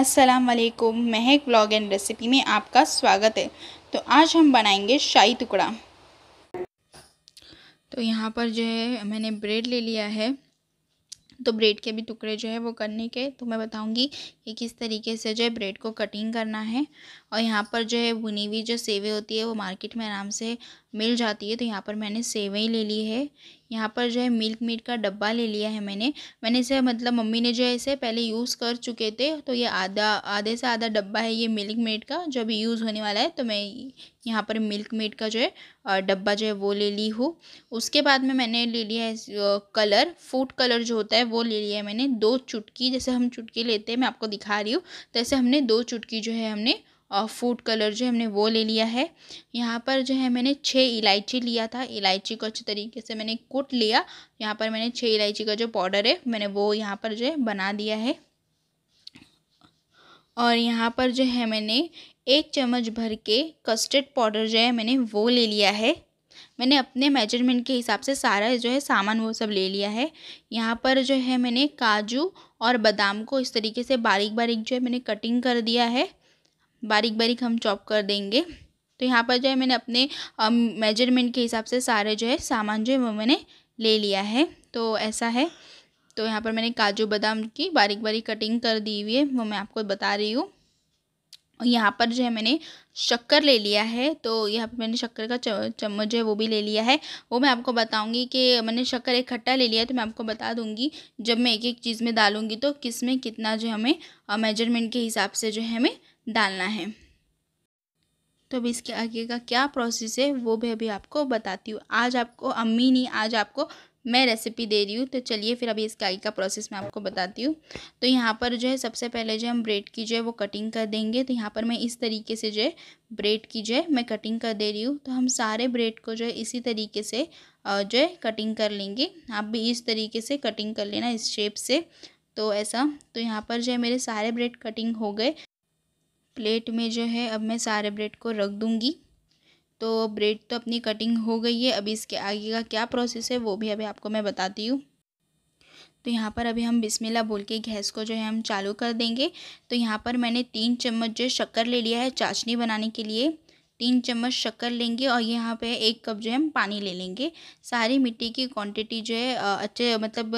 अस्सलाम वालेकुम महक ब्लॉग एंड रेसिपी में आपका स्वागत है तो आज हम बनाएंगे शाही टुकड़ा तो यहाँ पर जो है मैंने ब्रेड ले लिया है तो ब्रेड के भी टुकड़े जो है वो करने के तो मैं बताऊँगी कि किस तरीके से जो है ब्रेड को कटिंग करना है और यहाँ पर जो है भुनी हुई जो सेवें होती है वो मार्केट में आराम से मिल जाती है तो यहाँ पर मैंने ही ले ली है यहाँ पर जो है मिल्क मीट का डब्बा ले लिया है मैंने मैंने इसे मतलब मम्मी ने जो है इसे पहले यूज़ कर चुके थे तो ये आधा आधे से आधा डब्बा है ये मिल्क मीट का जो अभी यूज़ होने वाला है तो मैं यहाँ पर मिल्क मीट का जो है डब्बा जो है वो ले ली हूँ उसके बाद में मैंने ले लिया है कलर फूड कलर जो होता है वो ले लिया है मैंने दो चुटकी जैसे हम चुटकी लेते हैं मैं आपको दिखा रही हूँ तैसे तो हमने दो चुटकी जो है हमने फूड कलर जो हमने वो ले लिया है यहाँ पर जो है मैंने छः इलायची लिया था इलायची को अच्छे तरीके से मैंने कुट लिया यहाँ पर मैंने छः इलायची का जो पाउडर है मैंने वो यहाँ पर जो है बना दिया है और यहाँ पर जो है मैंने एक चम्मच भर के कस्टर्ड पाउडर जो है मैंने वो ले लिया है मैंने अपने मेजरमेंट के हिसाब से सारा जो है सामान वो सब ले लिया है यहाँ पर जो है मैंने काजू और बादाम को इस तरीके से बारीक बारीक जो है मैंने कटिंग कर दिया है बारीक बारीक हम चॉप कर देंगे तो यहाँ पर जो है मैंने अपने मेजरमेंट के हिसाब से सारे जो है सामान जो है वो मैंने ले लिया है तो ऐसा है तो यहाँ पर मैंने काजू बादाम की बारीक बारीक कटिंग कर दी हुई है वो मैं आपको बता रही हूँ और यहाँ पर जो है मैंने शक्कर ले लिया है तो यहाँ पर मैंने शक्कर का चम्मच जो है वो भी ले लिया है वो मैं आपको बताऊँगी कि मैंने शक्कर एक खट्टा ले लिया है तो मैं आपको बता दूँगी जब मैं एक एक चीज़ में डालूँगी तो किस में कितना जो हमें मेजरमेंट के हिसाब से जो है हमें डालना है तो अब इसके आगे का क्या प्रोसेस है वो भी अभी आपको बताती हूँ आज आपको अम्मी नहीं आज आपको मैं रेसिपी दे रही हूँ तो चलिए फिर अभी इसके आगे का प्रोसेस मैं आपको बताती हूँ तो यहाँ पर जो है सबसे पहले जो हम ब्रेड की जो है वो कटिंग कर देंगे तो यहाँ पर मैं इस तरीके से जो है ब्रेड की जो है मैं कटिंग कर दे रही हूँ तो हम सारे ब्रेड को जो है इसी तरीके से जो है कटिंग कर लेंगे आप भी इस तरीके से कटिंग कर लेना इस शेप से तो ऐसा तो यहाँ पर जो है मेरे सारे ब्रेड कटिंग हो गए प्लेट में जो है अब मैं सारे ब्रेड को रख दूँगी तो ब्रेड तो अपनी कटिंग हो गई है अभी इसके आगे का क्या प्रोसेस है वो भी अभी आपको मैं बताती हूँ तो यहाँ पर अभी हम बिस्मिल्लाह बोल के गैस को जो है हम चालू कर देंगे तो यहाँ पर मैंने तीन चम्मच जो शक्कर ले लिया है चाशनी बनाने के लिए तीन चम्मच शक्कर लेंगे और यहाँ पे एक कप जो है हम पानी ले लेंगे सारी मिट्टी की क्वांटिटी जो है अच्छे मतलब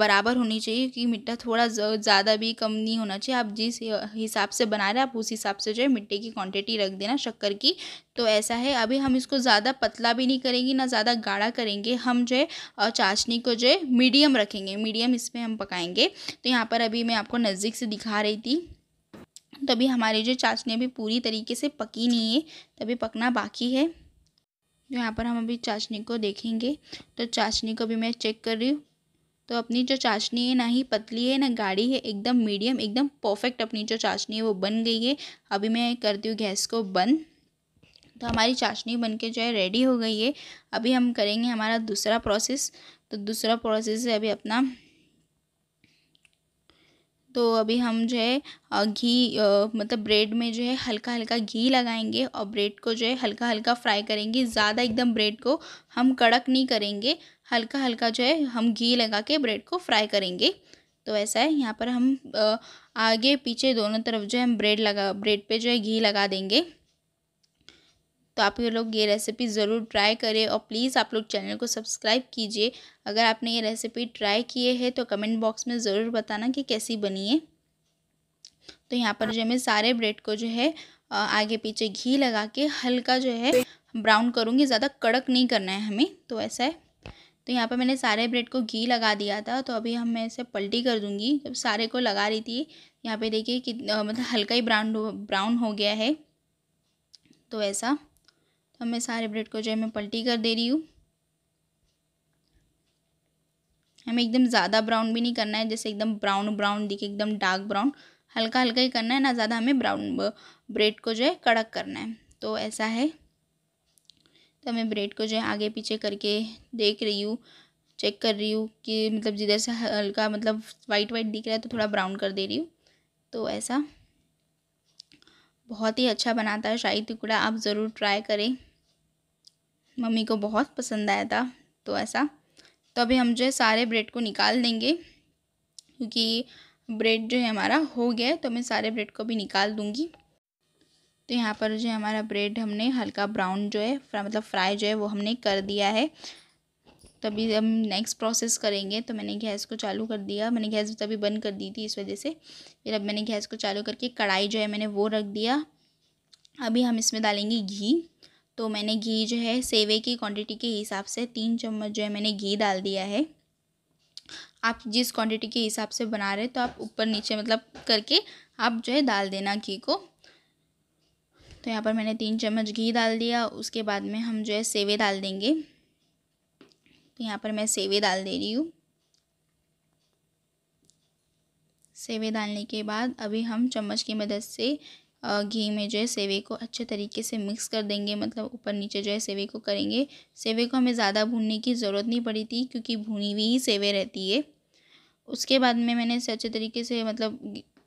बराबर होनी चाहिए कि मिट्टा थोड़ा ज़्यादा भी कम नहीं होना चाहिए आप जिस हिसाब से बना रहे आप उस हिसाब से जो है मिट्टी की क्वांटिटी रख देना शक्कर की तो ऐसा है अभी हम इसको ज़्यादा पतला भी नहीं करेंगे ना ज़्यादा गाढ़ा करेंगे हम जो है चाशनी को जो है मीडियम रखेंगे मीडियम इसमें हम पकाएंगे तो यहाँ पर अभी मैं आपको नज़दीक से दिखा रही थी तभी हमारी जो चाशनी अभी पूरी तरीके से पकी नहीं है तभी पकना बाकी है जो तो यहाँ पर हम अभी चाशनी को देखेंगे तो चाशनी को भी मैं चेक कर रही हूँ तो अपनी जो चाशनी है ना ही पतली है ना गाढ़ी है एकदम मीडियम एकदम परफेक्ट अपनी जो चाशनी है वो बन गई है अभी मैं करती हूँ गैस को बंद तो हमारी चाशनी बन के जो है रेडी हो गई है अभी हम करेंगे हमारा दूसरा प्रोसेस तो दूसरा प्रोसेस है अभी अपना तो अभी हम जो है घी मतलब ब्रेड में जो है हल्का हल्का घी लगाएंगे और ब्रेड को जो है हल्का हल्का फ्राई करेंगे ज़्यादा एकदम ब्रेड को हम कड़क नहीं करेंगे हल्का हल्का जो है हम घी लगा के ब्रेड को फ्राई करेंगे तो ऐसा है यहाँ पर हम आगे पीछे दोनों तरफ जो है हम ब्रेड लगा ब्रेड पे जो है घी लगा देंगे तो आप ये लोग ये रेसिपी ज़रूर ट्राई करें और प्लीज़ आप लोग चैनल को सब्सक्राइब कीजिए अगर आपने ये रेसिपी ट्राई किए है तो कमेंट बॉक्स में ज़रूर बताना कि कैसी बनी है तो यहाँ पर जो मैं सारे ब्रेड को जो है आगे पीछे घी लगा के हल्का जो है ब्राउन करूँगी ज़्यादा कड़क नहीं करना है हमें तो ऐसा है तो यहाँ पर मैंने सारे ब्रेड को घी लगा दिया था तो अभी हम मैं इसे पलटी कर दूँगी जब सारे को लगा रही थी यहाँ पे देखिए कि मतलब हल्का ही ब्राउन ब्राउन हो गया है तो ऐसा अब मैं सारे ब्रेड को जो है मैं पलटी कर दे रही हूँ हमें एकदम ज़्यादा ब्राउन भी नहीं करना है जैसे एकदम ब्राउन ब्राउन दिखे एकदम डार्क ब्राउन हल्का हल्का ही करना है ना ज़्यादा हमें ब्राउन ब्रेड को जो है कड़क करना है तो ऐसा है तो मैं ब्रेड को जो है आगे पीछे करके देख रही हूँ चेक कर रही हूँ कि मतलब जिधर से हल्का मतलब वाइट वाइट दिख रहा है तो थोड़ा ब्राउन कर दे रही हूँ तो ऐसा बहुत ही अच्छा बनाता है शाही टुकड़ा आप ज़रूर ट्राई करें मम्मी को बहुत पसंद आया था तो ऐसा तो अभी हम जो है सारे ब्रेड को निकाल देंगे क्योंकि ब्रेड जो है हमारा हो गया तो मैं सारे ब्रेड को भी निकाल दूँगी तो यहाँ पर जो है हमारा ब्रेड हमने हल्का ब्राउन जो है मतलब फ्राई जो है वो हमने कर दिया है तभी तो हम नेक्स्ट प्रोसेस करेंगे तो मैंने गैस को चालू कर दिया मैंने गैस तभी बंद कर दी थी इस वजह से फिर अब मैंने गैस को चालू करके कढ़ाई जो है मैंने वो रख दिया अभी हम इसमें डालेंगे घी तो मैंने घी जो है सेवे की क्वांटिटी के हिसाब से तीन चम्मच जो है मैंने घी डाल दिया है आप जिस क्वांटिटी के हिसाब से बना रहे तो आप ऊपर नीचे मतलब करके आप जो है डाल देना घी को तो यहाँ पर मैंने तीन चम्मच घी डाल दिया उसके बाद में हम जो है सेवे डाल देंगे तो यहाँ पर मैं सेवे डाल दे रही हूँ सेवे डालने के बाद अभी हम चम्मच की मदद से घी में जो है सेवे को अच्छे तरीके से मिक्स कर देंगे मतलब ऊपर नीचे जो है सेवे को करेंगे सेवे को हमें ज़्यादा भूनने की ज़रूरत नहीं पड़ी थी क्योंकि भुनी हुई ही सेवे रहती है उसके बाद में मैंने इसे अच्छे तरीके से मतलब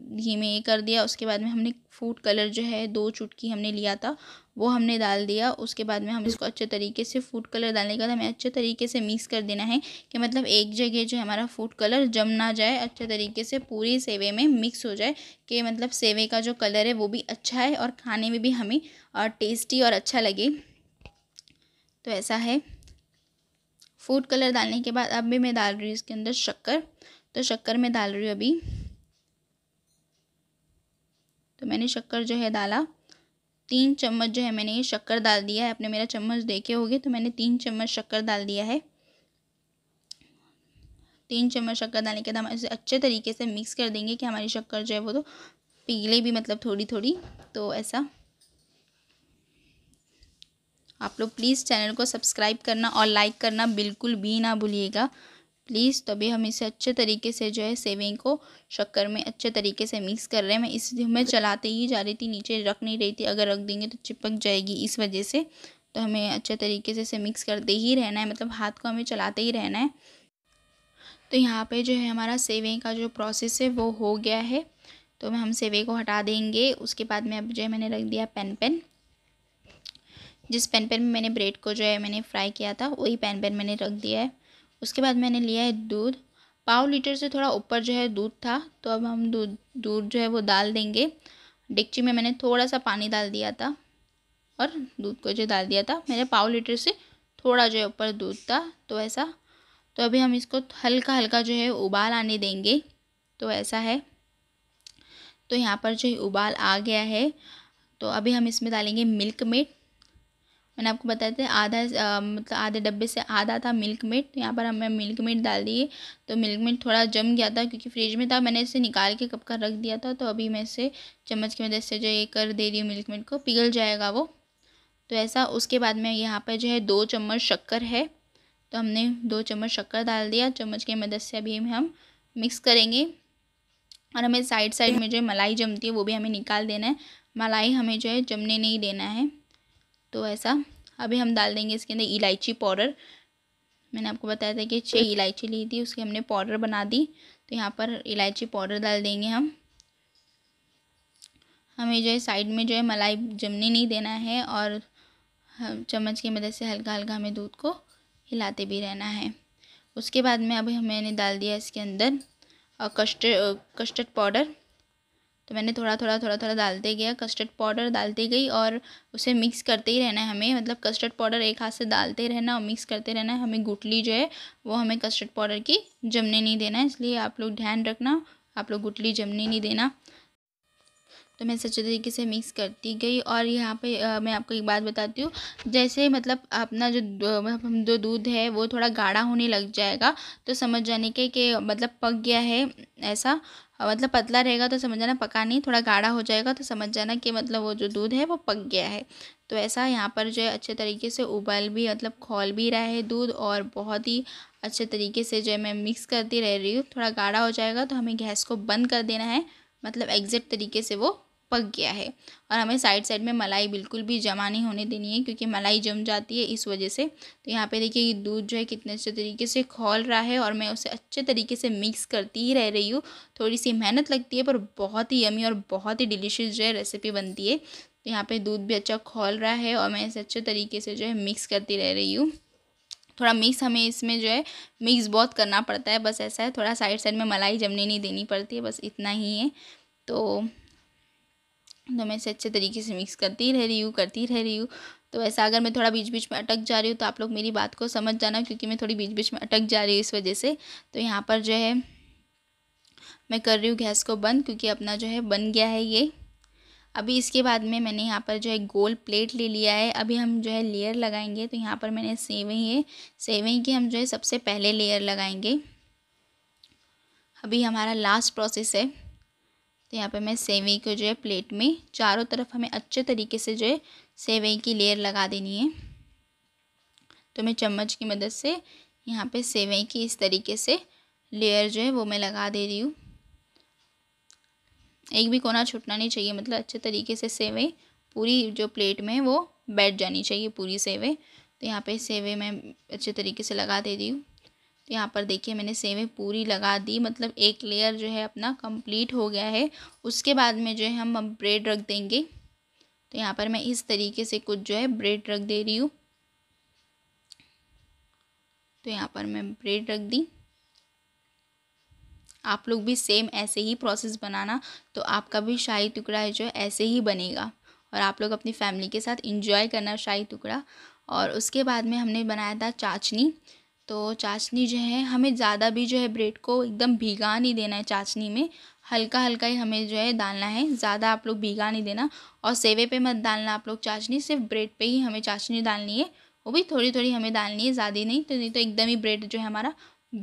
घी में ये कर दिया उसके बाद में हमने फूड कलर जो है दो चुटकी हमने लिया था वो हमने डाल दिया उसके बाद में हम इसको अच्छे तरीके से फूड कलर डालने के बाद हमें अच्छे तरीके से मिक्स कर देना है कि मतलब एक जगह जो हमारा फूड कलर जम ना जाए अच्छे तरीके से पूरी सेवे में मिक्स हो जाए कि मतलब सेवे का जो कलर है वो भी अच्छा है और खाने में भी हमें और टेस्टी और अच्छा लगे तो ऐसा है फूड कलर डालने के बाद अब भी मैं डाल रही हूँ इसके अंदर शक्कर तो शक्कर मैं डाल रही हूँ अभी तो मैंने शक्कर जो है डाला तीन चम्मच जो है मैंने ये शक्कर डाल दिया है आपने मेरा चम्मच देखे होगे तो मैंने तीन चम्मच शक्कर डाल दिया है तीन चम्मच शक्कर डालने के बाद हम इसे अच्छे तरीके से मिक्स कर देंगे कि हमारी शक्कर जो है वो तो पिघले भी मतलब थोड़ी थोड़ी तो ऐसा आप लोग प्लीज़ चैनल को सब्सक्राइब करना और लाइक करना बिल्कुल भी ना भूलिएगा प्लीज़ तभी हम इसे अच्छे तरीके से जो है सेविंग को शक्कर में अच्छे तरीके से मिक्स कर रहे हैं मैं इसे मैं चलाते ही जा रही थी नीचे रख नहीं रही थी अगर रख देंगे तो चिपक जाएगी इस वजह से तो हमें अच्छे तरीके से इसे मिक्स करते ही रहना है मतलब हाथ को हमें चलाते ही रहना है तो यहाँ पर जो है हमारा सेविंग का जो प्रोसेस है वो हो गया है तो हम सेवे को हटा देंगे उसके बाद में अब जो है मैंने रख दिया पेन पेन जिस पेन पेन में मैंने ब्रेड को जो है मैंने फ्राई किया था वही पेन पेन मैंने रख दिया है उसके बाद मैंने लिया है दूध पाव लीटर से थोड़ा ऊपर जो है दूध था तो अब हम दूध दूध जो है वो डाल देंगे डिक्ची में मैंने थोड़ा सा पानी डाल दिया था और दूध को जो डाल दिया था मेरे पाव लीटर से थोड़ा जो है ऊपर दूध था तो ऐसा तो अभी हम इसको हल्का हल्का जो है उबाल आने देंगे तो ऐसा है तो यहाँ पर जो है उबाल आ गया है तो अभी हम इसमें डालेंगे मिल्क मेड मैंने आपको बताया था आधा मतलब आधे डब्बे से आधा था मिल्क मेट तो यहाँ पर हमें मिल्क मेट डाल दिए तो मिल्क मेट थोड़ा जम गया था क्योंकि फ्रिज में था मैंने इसे निकाल के कप का रख दिया था तो अभी मैं इसे चम्मच की मदद से जो ये कर दे रही हूँ मिल्क मेट को पिघल जाएगा वो तो ऐसा उसके बाद में यहाँ पर जो है दो चम्मच शक्कर है तो हमने दो चम्मच शक्कर डाल दिया चम्मच की मदद से अभी हम मिक्स करेंगे और हमें साइड साइड में जो मलाई जमती है वो भी हमें निकाल देना है मलाई हमें जो है जमने नहीं देना है तो ऐसा अभी हम डाल देंगे इसके अंदर इलायची पाउडर मैंने आपको बताया था कि छः इलायची ली थी उसकी हमने पाउडर बना दी तो यहाँ पर इलायची पाउडर डाल देंगे हम हमें जो है साइड में जो है मलाई जमने नहीं देना है और चम्मच की मदद से हल्का हल्का हमें दूध को हिलाते भी रहना है उसके बाद में अभी हमें डाल दिया इसके अंदर कस्टर्ड कस्टर्ड पाउडर तो मैंने थोड़ा थोड़ा थोड़ा थोड़ा डालते गया कस्टर्ड पाउडर डालती गई और उसे मिक्स करते ही रहना है हमें मतलब कस्टर्ड पाउडर एक हाथ से डालते रहना और मिक्स करते रहना है हमें गुटली जो है वो हमें कस्टर्ड पाउडर की जमने नहीं देना है इसलिए आप लोग ध्यान रखना आप लोग गुटली जमने नहीं देना तो मैं सच्चे तरीके से मिक्स करती गई और यहाँ पे आ, मैं आपको एक बात बताती हूँ जैसे मतलब अपना जो हम जो दूध है वो थोड़ा गाढ़ा होने लग जाएगा तो समझ जाने के कि मतलब पक गया है ऐसा मतलब पतला रहेगा तो समझ जाना पका नहीं थोड़ा गाढ़ा हो जाएगा तो समझ जाना कि मतलब वो जो दूध है वो पक गया है तो ऐसा यहाँ पर जो है अच्छे तरीके से उबल भी मतलब खोल भी रहा है दूध और बहुत ही अच्छे तरीके से जो है मैं मिक्स करती रह रही हूँ थोड़ा गाढ़ा हो जाएगा तो हमें गैस को बंद कर देना है मतलब एग्जैक्ट तरीके से वो पक गया है और हमें साइड साइड में मलाई बिल्कुल भी जमा नहीं होने देनी है क्योंकि मलाई जम जाती है इस वजह से तो यहाँ पे देखिए ये दूध जो है कितने अच्छे तरीके से खोल रहा है और मैं उसे अच्छे तरीके से मिक्स करती ही रह रही हूँ थोड़ी सी मेहनत लगती है पर बहुत ही यमी और बहुत ही डिलीशियस जो है रेसिपी बनती है तो यहाँ पर दूध भी अच्छा खोल रहा है और मैं इसे अच्छे तरीके से जो है मिक्स करती रह रही हूँ थोड़ा मिक्स हमें इसमें जो है मिक्स बहुत करना पड़ता है बस ऐसा है थोड़ा साइड साइड में मलाई जमने नहीं देनी पड़ती है बस इतना ही है तो तो मैं इसे अच्छे तरीके से मिक्स करती रह रही हूँ करती रह रही हूँ तो ऐसा अगर मैं थोड़ा बीच बीच में अटक जा रही हूँ तो आप लोग मेरी बात को समझ जाना क्योंकि मैं थोड़ी बीच बीच में अटक जा रही हूँ इस वजह से तो यहाँ पर जो है मैं कर रही हूँ गैस को बंद क्योंकि अपना जो है बन गया है ये अभी इसके बाद में मैंने यहाँ पर जो है गोल प्लेट ले लिया है अभी हम जो है लेयर लगाएंगे तो यहाँ पर मैंने सेवई है सेवई की हम जो है सबसे पहले लेयर लगाएंगे अभी हमारा लास्ट प्रोसेस है तो यहाँ पे मैं सेवई को जो है प्लेट में चारों तरफ हमें अच्छे तरीके से जो है सेवई की लेयर लगा देनी है तो मैं चम्मच की मदद से यहाँ पे सेवई की इस तरीके से लेयर जो है वो मैं लगा दे रही हूँ एक भी कोना छुटना नहीं चाहिए मतलब अच्छे तरीके से सेवई पूरी जो प्लेट में वो बैठ जानी चाहिए पूरी सेवई तो यहाँ पे सेवई मैं अच्छे तरीके से लगा दे रही हूँ तो यहाँ पर देखिए मैंने सेवें पूरी लगा दी मतलब एक लेयर जो है अपना कंप्लीट हो गया है उसके बाद में जो है हम अब ब्रेड रख देंगे तो यहाँ पर मैं इस तरीके से कुछ जो है ब्रेड रख दे रही हूँ तो यहाँ पर मैं ब्रेड रख दी आप लोग भी सेम ऐसे ही प्रोसेस बनाना तो आपका भी शाही टुकड़ा है जो ऐसे ही बनेगा और आप लोग अपनी फैमिली के साथ इंजॉय करना शाही टुकड़ा और उसके बाद में हमने बनाया था चाचनी तो चाशनी जो है हमें ज़्यादा भी जो है ब्रेड को एकदम भीगा नहीं देना है चाशनी में हल्का हल्का ही हमें जो है डालना है ज़्यादा आप लोग भीगा नहीं देना और सेवे पे मत डालना आप लोग चाशनी सिर्फ ब्रेड पे ही हमें चाशनी डालनी है वो भी थोड़ी थोड़ी हमें डालनी है ज़्यादा नहीं तो नहीं तो एकदम ही ब्रेड जो है हमारा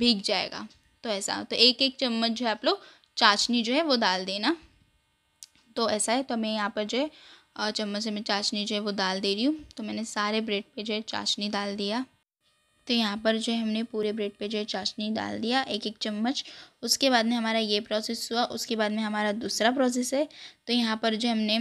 भीग जाएगा तो ऐसा तो एक एक चम्मच जो है आप लोग चाशनी जो है वो डाल देना तो ऐसा है तो मैं यहाँ पर जो है चम्मच से मैं चाशनी जो है वो डाल दे रही हूँ तो मैंने सारे ब्रेड पर जो है चाशनी डाल दिया तो यहाँ पर जो है हमने पूरे ब्रेड पे जो है चाशनी डाल दिया एक एक चम्मच उसके बाद में हमारा ये प्रोसेस हुआ उसके बाद में हमारा दूसरा प्रोसेस है तो यहाँ पर जो हमने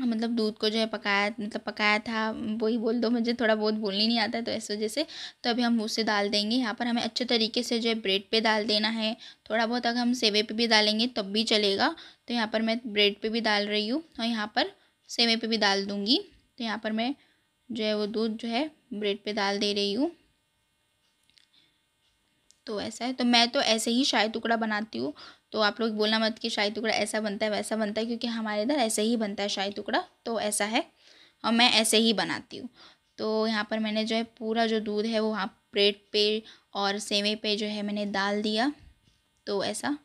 मतलब दूध को जो है पकाया मतलब पकाया था वही बोल दो मुझे थोड़ा बहुत बोलने नहीं आता है तो इस वजह से तो अभी हम उसे डाल देंगे यहाँ पर हमें अच्छे तरीके से जो है ब्रेड पे डाल देना है थोड़ा बहुत अगर हम सेवे पे भी डालेंगे तब भी चलेगा तो यहाँ पर मैं ब्रेड पे भी डाल रही हूँ और यहाँ पर सेवे पर भी डाल दूँगी तो यहाँ पर मैं जो है वो दूध जो है ब्रेड पर डाल दे रही हूँ तो ऐसा है तो मैं तो ऐसे ही शाही टुकड़ा बनाती हूँ तो आप लोग बोलना मत कि शाही टुकड़ा ऐसा बनता है वैसा बनता है क्योंकि हमारे इधर ऐसे ही बनता है शाही टुकड़ा तो ऐसा है और मैं ऐसे ही बनाती हूँ तो यहाँ पर मैंने जो है पूरा जो दूध है वो वहाँ ब्रेड पे और सेवे पे जो है मैंने डाल दिया तो ऐसा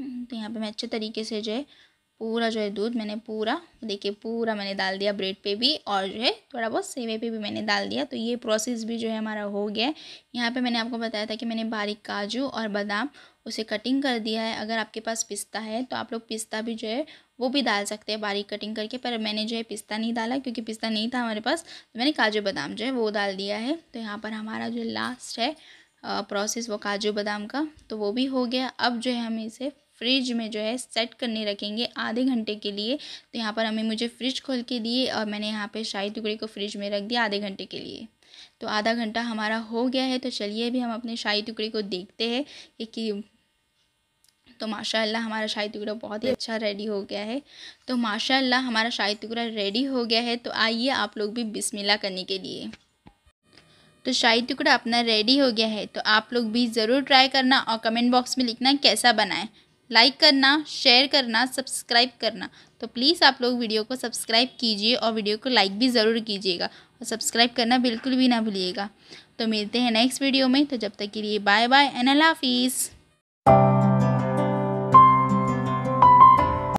तो यहाँ पर मैं अच्छे तरीके से जो है पूरा जो है दूध मैंने पूरा देखिए पूरा मैंने डाल दिया ब्रेड पे भी और जो है थोड़ा बहुत सेवे पे भी मैंने डाल दिया तो ये प्रोसेस भी जो है हमारा हो गया है यहाँ पे मैंने आपको बताया था कि मैंने बारीक काजू और बादाम उसे कटिंग कर दिया है अगर आपके पास पिस्ता है तो आप लोग पिस्ता भी जो है वो भी डाल सकते हैं बारीक कटिंग करके पर मैंने जो है पिस्ता नहीं डाला क्योंकि पिस्ता नहीं था हमारे पास तो मैंने काजू बादाम जो है वो डाल दिया है तो यहाँ पर हमारा जो लास्ट है प्रोसेस वो काजू बादाम का तो वो भी हो गया अब जो है हमें इसे फ्रिज में जो है सेट करने रखेंगे आधे घंटे के लिए तो यहाँ पर हमें मुझे फ्रिज खोल के दिए और मैंने यहाँ पे शाही टुकड़े को फ्रिज में रख दिया आधे घंटे के लिए तो आधा घंटा हमारा हो गया है तो चलिए भी हम अपने शाही टुकड़े को देखते हैं कि तो माशाल्लाह हमारा शाही टुकड़ा बहुत ही अच्छा रेडी हो गया है तो माशाल्लाह हमारा शाही टुकड़ा रेडी हो गया है तो आइए आप लोग भी बिस्मिल्लाह करने के लिए तो शाही टुकड़ा अपना रेडी हो गया है तो आप लोग भी ज़रूर ट्राई करना और कमेंट बॉक्स में लिखना कैसा बनाए लाइक करना शेयर करना सब्सक्राइब करना तो प्लीज़ आप लोग वीडियो को सब्सक्राइब कीजिए और वीडियो को लाइक भी ज़रूर कीजिएगा और सब्सक्राइब करना बिल्कुल भी ना भूलिएगा तो मिलते हैं नेक्स्ट वीडियो में तो जब तक के लिए बाय बाय एंड अल्लाह हाफिज़